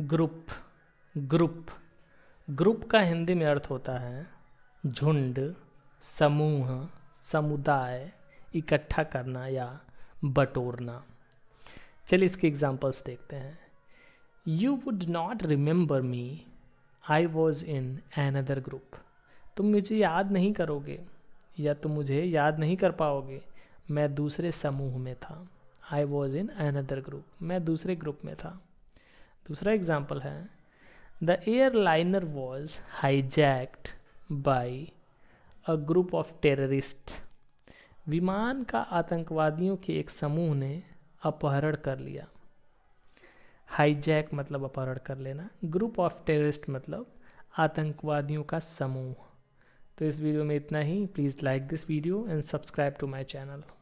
group group group का हिंदी में अर्थ होता है झुंड समूह समुदाय इकट्ठा करना या बटोरना चलिए इसके एग्जांपल्स देखते हैं you would not remember me I was in another group तुम मुझे याद नहीं करोगे या तुम मुझे याद नहीं कर पाओगे मैं दूसरे समूह में था I was in another group मैं दूसरे ग्रुप में था दूसरा एग्जाम्पल है the airliner was hijacked by a group of terrorist विमान का आतंकवादियों के एक समूह ने अपहरण कर लिया हाईजैक मतलब अपहरण कर लेना ग्रुप ऑफ टेररिस्ट मतलब आतंकवादियों का समूह तो इस वीडियो में इतना ही please like this video and subscribe to my channel